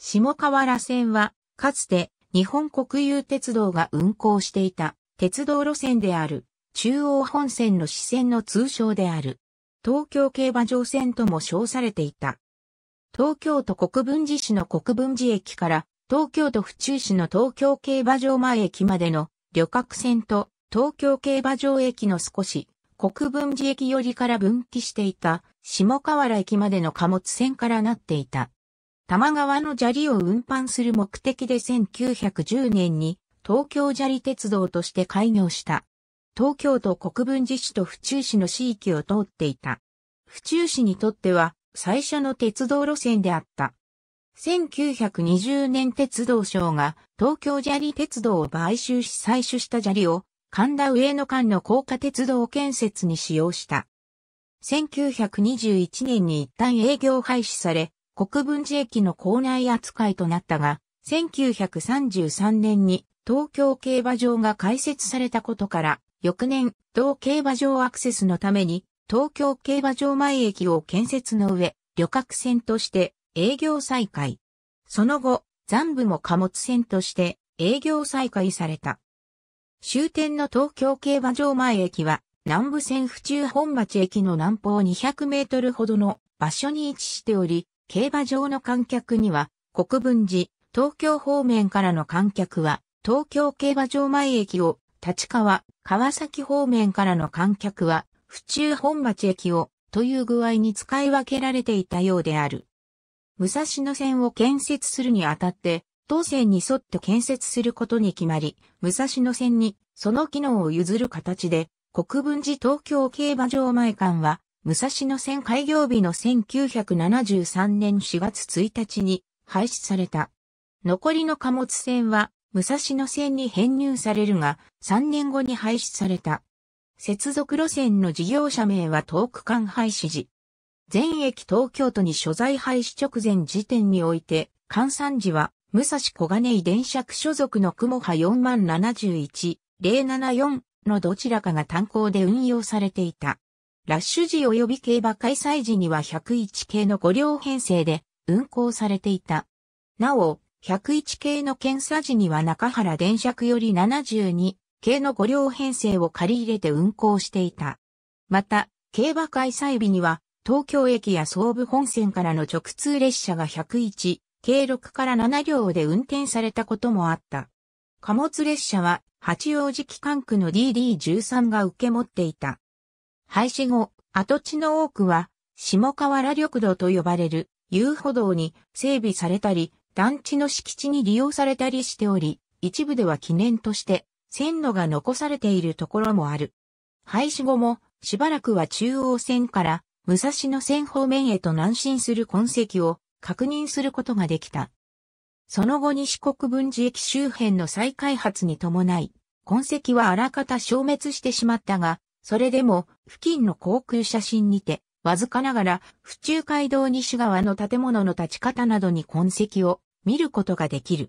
下河原線は、かつて日本国有鉄道が運行していた鉄道路線である中央本線の支線の通称である東京競馬場線とも称されていた。東京都国分寺市の国分寺駅から東京都府中市の東京競馬場前駅までの旅客線と東京競馬場駅の少し国分寺駅寄りから分岐していた下河原駅までの貨物線からなっていた。多摩川の砂利を運搬する目的で1910年に東京砂利鉄道として開業した。東京都国分寺市と府中市の市域を通っていた。府中市にとっては最初の鉄道路線であった。1920年鉄道省が東京砂利鉄道を買収し採取した砂利を神田上野間の高架鉄道建設に使用した。1921年に一旦営業廃止され、国分寺駅の構内扱いとなったが、1933年に東京競馬場が開設されたことから、翌年、同競馬場アクセスのために、東京競馬場前駅を建設の上、旅客船として営業再開。その後、残部も貨物船として営業再開された。終点の東京競馬場前駅は、南部線府中本町駅の南方200メートルほどの場所に位置しており、競馬場の観客には、国分寺、東京方面からの観客は、東京競馬場前駅を、立川、川崎方面からの観客は、府中本町駅を、という具合に使い分けられていたようである。武蔵野線を建設するにあたって、当線に沿って建設することに決まり、武蔵野線にその機能を譲る形で、国分寺東京競馬場前間は、武蔵野線開業日の1973年4月1日に廃止された。残りの貨物線は武蔵野線に編入されるが3年後に廃止された。接続路線の事業者名は東区間廃止時。全駅東京都に所在廃止直前時点において、換算時は、武蔵小金井電車区所属の雲波4071、074のどちらかが単行で運用されていた。ラッシュ時及び競馬開催時には101系の5両編成で運行されていた。なお、101系の検査時には中原電車区より72系の5両編成を借り入れて運行していた。また、競馬開催日には東京駅や総武本線からの直通列車が101、計6から7両で運転されたこともあった。貨物列車は八王子機関区の DD13 が受け持っていた。廃止後、跡地の多くは、下河原緑道と呼ばれる遊歩道に整備されたり、団地の敷地に利用されたりしており、一部では記念として線路が残されているところもある。廃止後もしばらくは中央線から武蔵野線方面へと南進する痕跡を確認することができた。その後西国分寺駅周辺の再開発に伴い、痕跡はあらかた消滅してしまったが、それでも、付近の航空写真にて、わずかながら、府中街道西側の建物の立ち方などに痕跡を見ることができる。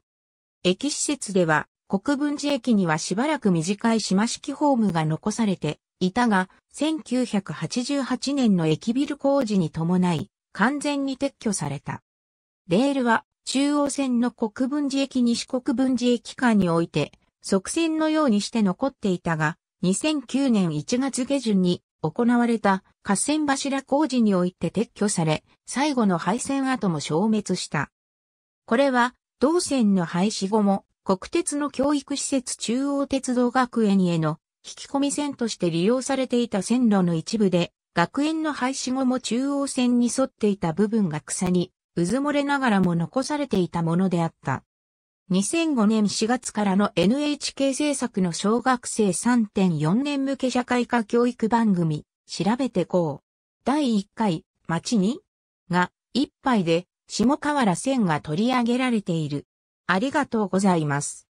駅施設では、国分寺駅にはしばらく短い島式ホームが残されていたが、1988年の駅ビル工事に伴い、完全に撤去された。レールは、中央線の国分寺駅西国分寺駅間において、側線のようにして残っていたが、2009年1月下旬に行われた合戦柱工事において撤去され、最後の廃線跡も消滅した。これは、同線の廃止後も、国鉄の教育施設中央鉄道学園への引き込み線として利用されていた線路の一部で、学園の廃止後も中央線に沿っていた部分が草に、うず漏れながらも残されていたものであった。2005年4月からの NHK 制作の小学生3.4年向け社会科教育番組、調べてこう。第1回、街にが、一杯で、下河原線が取り上げられている。ありがとうございます。